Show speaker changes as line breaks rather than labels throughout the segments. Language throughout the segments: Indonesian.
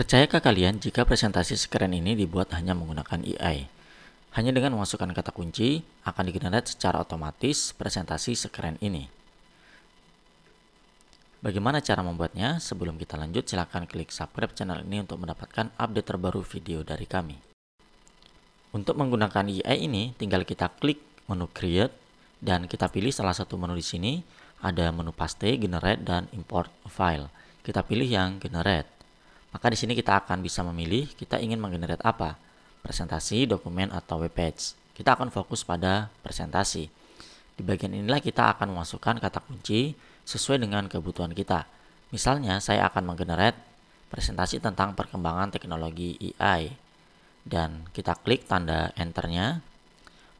Percayakah kalian jika presentasi sekeren ini dibuat hanya menggunakan AI? E hanya dengan memasukkan kata kunci, akan digenerate secara otomatis presentasi sekeren ini. Bagaimana cara membuatnya? Sebelum kita lanjut, silakan klik subscribe channel ini untuk mendapatkan update terbaru video dari kami. Untuk menggunakan AI e ini, tinggal kita klik menu Create, dan kita pilih salah satu menu di sini. Ada menu Paste, Generate, dan Import File. Kita pilih yang Generate. Maka di sini kita akan bisa memilih kita ingin menggenerate apa, presentasi, dokumen, atau web page. Kita akan fokus pada presentasi. Di bagian inilah kita akan memasukkan kata kunci sesuai dengan kebutuhan kita. Misalnya, saya akan menggenerate presentasi tentang perkembangan teknologi AI. Dan kita klik tanda enternya,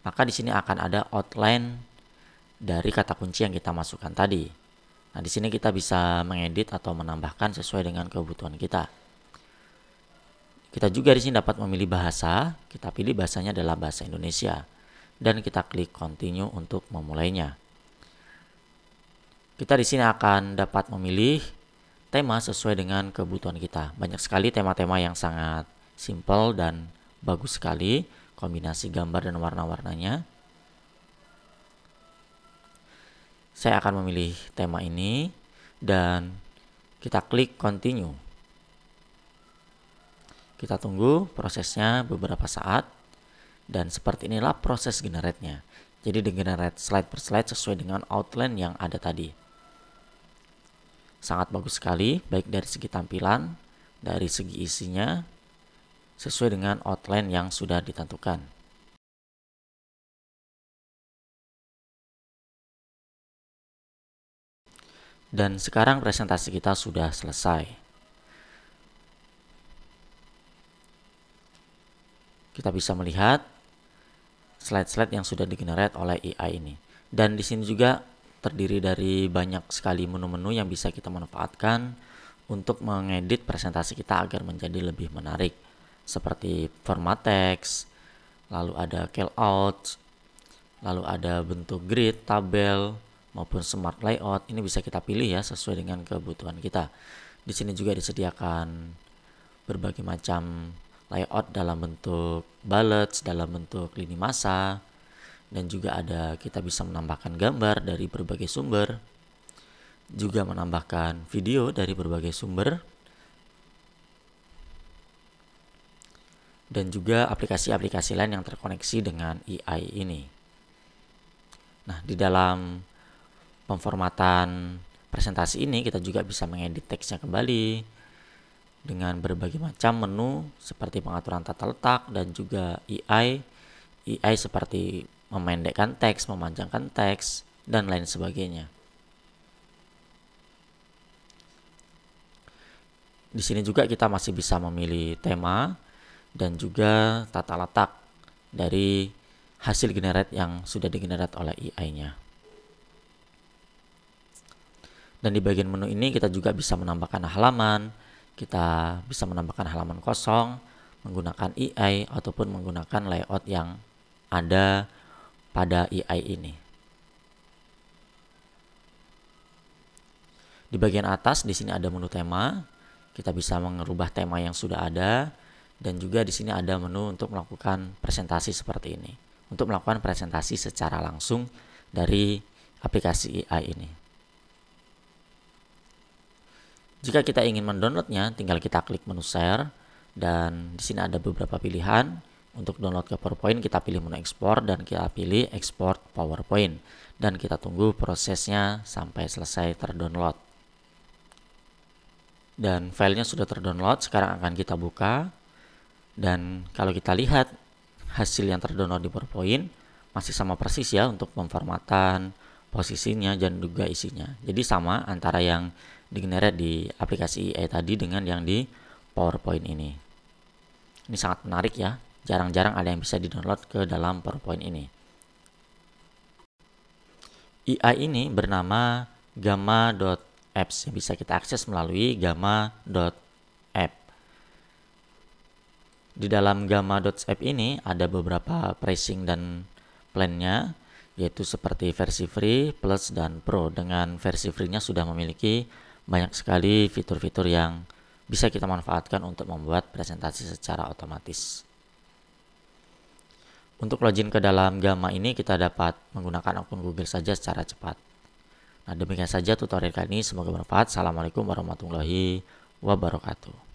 maka di sini akan ada outline dari kata kunci yang kita masukkan tadi. Nah, di sini kita bisa mengedit atau menambahkan sesuai dengan kebutuhan kita. Kita juga di sini dapat memilih bahasa, kita pilih bahasanya adalah bahasa Indonesia dan kita klik continue untuk memulainya. Kita di sini akan dapat memilih tema sesuai dengan kebutuhan kita. Banyak sekali tema-tema yang sangat simple dan bagus sekali kombinasi gambar dan warna-warnanya. Saya akan memilih tema ini dan kita klik continue. Kita tunggu prosesnya beberapa saat dan seperti inilah proses generate-nya. Jadi di generate slide per slide sesuai dengan outline yang ada tadi. Sangat bagus sekali baik dari segi tampilan, dari segi isinya sesuai dengan outline yang sudah ditentukan. Dan sekarang presentasi kita sudah selesai. Kita bisa melihat slide-slide yang sudah digenerate oleh AI ini. Dan di sini juga terdiri dari banyak sekali menu-menu yang bisa kita manfaatkan untuk mengedit presentasi kita agar menjadi lebih menarik seperti format teks, lalu ada out, lalu ada bentuk grid, tabel, maupun smart layout ini bisa kita pilih ya sesuai dengan kebutuhan kita. Di sini juga disediakan berbagai macam layout dalam bentuk bullets, dalam bentuk lini masa, dan juga ada kita bisa menambahkan gambar dari berbagai sumber, juga menambahkan video dari berbagai sumber, dan juga aplikasi-aplikasi lain yang terkoneksi dengan AI ini. Nah, di dalam Pemformatan presentasi ini kita juga bisa mengedit teksnya kembali dengan berbagai macam menu seperti pengaturan tata letak dan juga AI e AI e seperti memendekkan teks, memanjangkan teks, dan lain sebagainya. Di sini juga kita masih bisa memilih tema dan juga tata letak dari hasil generate yang sudah digenerate oleh AI-nya. E dan di bagian menu ini kita juga bisa menambahkan halaman, kita bisa menambahkan halaman kosong menggunakan AI e ataupun menggunakan layout yang ada pada AI e ini. Di bagian atas di sini ada menu tema. Kita bisa mengubah tema yang sudah ada dan juga di sini ada menu untuk melakukan presentasi seperti ini. Untuk melakukan presentasi secara langsung dari aplikasi AI e ini. Jika kita ingin mendownloadnya, tinggal kita klik menu share dan di sini ada beberapa pilihan untuk download ke PowerPoint kita pilih menu ekspor dan kita pilih export PowerPoint dan kita tunggu prosesnya sampai selesai terdownload. Dan filenya sudah terdownload, sekarang akan kita buka. Dan kalau kita lihat hasil yang terdownload di PowerPoint masih sama persis ya untuk pemformatan, posisinya dan juga isinya. Jadi sama antara yang digenerate di aplikasi AI tadi dengan yang di PowerPoint ini. Ini sangat menarik ya, jarang-jarang ada yang bisa di-download ke dalam PowerPoint ini. AI ini bernama gamma.apps yang bisa kita akses melalui gamma.app. Di dalam gamma.app ini ada beberapa pricing dan plan nya yaitu seperti versi free, plus, dan pro. Dengan versi free-nya sudah memiliki banyak sekali fitur-fitur yang bisa kita manfaatkan untuk membuat presentasi secara otomatis. Untuk login ke dalam Gamma ini kita dapat menggunakan akun Google saja secara cepat. Nah demikian saja tutorial kali ini, semoga bermanfaat. Assalamualaikum warahmatullahi wabarakatuh.